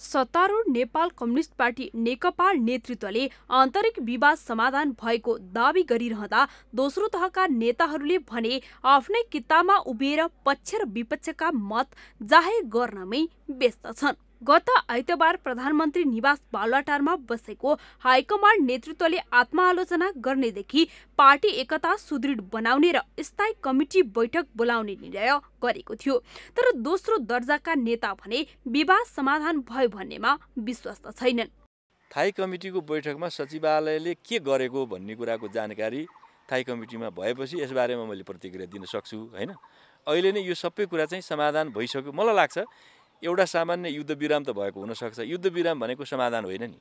सत्तारूढ Nepal communist party नेकपा नेतृत्वले आन्तरिक विवाद समाधान भएको दावी गरिरहँदा दोस्रो तहका नेताहरूले भने आफ्नै कितामा उभिएर पक्ष र विपक्षका मत जाहेर गर्नमै व्यस्त छन् गत आइतबार प्रधानमन्त्री निवास बालुवाटारमा बसेको हाइकमान्ड नेतृत्वले आत्मआलोचना गर्नेदेखि पार्टी एकता सुदृढ बनाउने र स्थायी कमिटी बैठक बोलाउने निर्णय गरेको थियो तर दोस्रो दर्जाका नेता भने विवाद समाधान भयो भन्नेमा विश्वस्त छैनन् थाई कमिटीको बैठकमा सचिवालयले के गरेको भन्ने कुराको जानकारी थाई कमिटीमा भएपछि यसबारेमा मैले प्रतिक्रिया दिन सक्छु होइन अहिले नै यो सबै कुरा चाहिँ समाधान भइसक्यो मलाई लाग्छ एउटा सामान्य युद्धविराम त भएको हुनसक्छ युद्धविराम भनेको समाधान होइन नि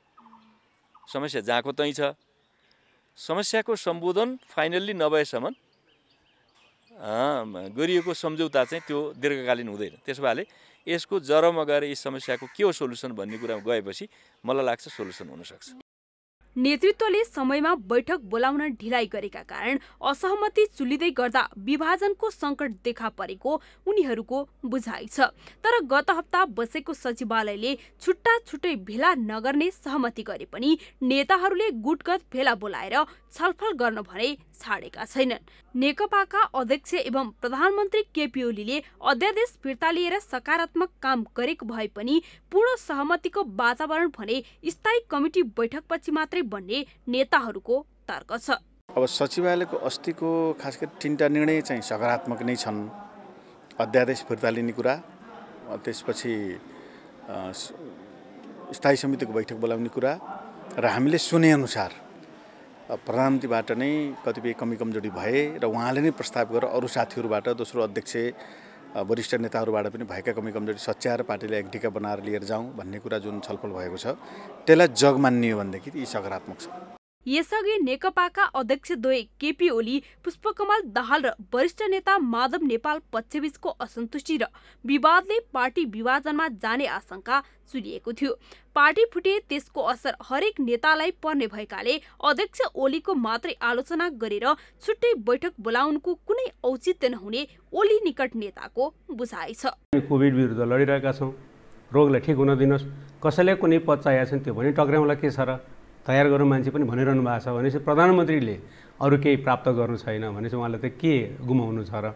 समस्या जहाँको तै छ समस्याको सम्बोधन फाइनल्ली नभएसम्म गरिएको सम्झौता चाहिँ त्यो दीर्घकालीन हुँदैन त्यसो भए यसको जरोमा गएर यस समस्याको के हो सोल्युसन भन्ने कुरा गएपछि मलाई लाग्छ सोल्युसन हुनसक्छ नेतृत्वले समयमा बैठक बोलाउन ढिलाइ गरेका कारण असहमति चुलिँदै गर्दा विभाजनको सङ्कट देखा परेको उनीहरूको बुझाइ छ तर गत हप्ता बसेको सचिवालयले छुट्टा छुट्टै भेला नगर्ने सहमति गरे पनि नेताहरूले गुटगत भेला बोलाएर छलफल गर्न भने छाडेका छैनन् नेकपाका अध्यक्ष एवं प्रधानमन्त्री केपी ओलीले अध्यादेश फिर्ता लिएर सकारात्मक काम गरेको भए पनि पूर्ण सहमतिको वातावरण भने स्थायी कमिटी बैठकपछि मात्रै भन्ने नेताहरूको तर्क छ अब सचिवालयको अस्तिको खास गरी तिनवटा निर्णय चाहिँ सकारात्मक नै छन् अध्यादेश फिर्ता लिने कुरा त्यसपछि स्थायी समितिको बैठक बोलाउने कुरा र हामीले सुनेअनुसार प्रधानमन्त्रीबाट नै कतिपय कमी कमजोरी भए र उहाँले नै प्रस्ताव गरेर अरू साथीहरूबाट दोस्रो अध्यक्ष वरिष्ठ नेताहरूबाट पनि भएका कमी कमजोरी सच्याएर पार्टीलाई एकढिका बनाएर लिएर जाउँ भन्ने कुरा जुन छलफल भएको छ त्यसलाई जग मानियो भनेदेखि यी सकारात्मक छ यसअघि नेकपाका अध्यक्ष द्वय केपी ओली पुष्पकमल दाहाल र वरिष्ठ नेता माधव नेपाल पक्षबीचको असन्तुष्टि र विवादले पार्टी विभाजनमा जाने आशंका सुनिएको थियो पार्टी फुटे त्यसको असर हरेक नेतालाई पर्ने भएकाले अध्यक्ष ओलीको मात्रै आलोचना गरेर छुट्टै बैठक बोलाउनुको कुनै औचित्य नहुने ओली निकट नेताको बुझाइ छ कोभिड विरुद्ध लडिरहेका छौँ रोगलाई ठिक हुन दिनुहोस् कसैलाई कुनै पद चाहिएको त्यो भने टक्राउँला के छ र तयार गर्नु मान्छे पनि भनिरहनु भएको छ भनेपछि प्रधानमन्त्रीले अरू केही प्राप्त गर्नु छैन भनेपछि उहाँलाई त के गुमाउनु छ र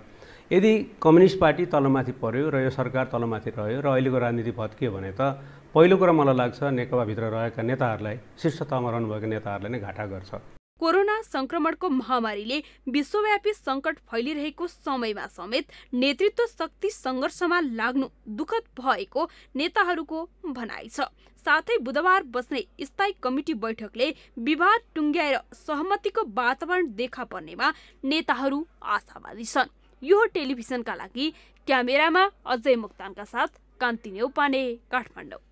यदि कम्युनिस्ट पार्टी तलमाथि पऱ्यो र यो सरकार तलमाथि रह्यो र अहिलेको राजनीति के भने त पहिलो कुरा मलाई लाग्छ नेकपाभित्र रहेका नेताहरूलाई शीर्ष रहनुभएका नेताहरूलाई नै घाटा गर्छ कोरोना संक्रमणको महामारीले विश्वव्यापी सङ्कट फैलिरहेको समयमा समेत नेतृत्व शक्ति सङ्घर्षमा लाग्नु दुखद भएको नेताहरूको भनाइ छ साथै बुधबार बस्ने स्थायी कमिटी बैठकले विवाद टुङ्ग्याएर सहमतिको वातावरण देखा पर्नेमा नेताहरू आशावादी छन् यो टेलिभिजनका लागि क्यामेरामा अजय मुक्तानका साथ कान्ति नेउपाने काठमाडौँ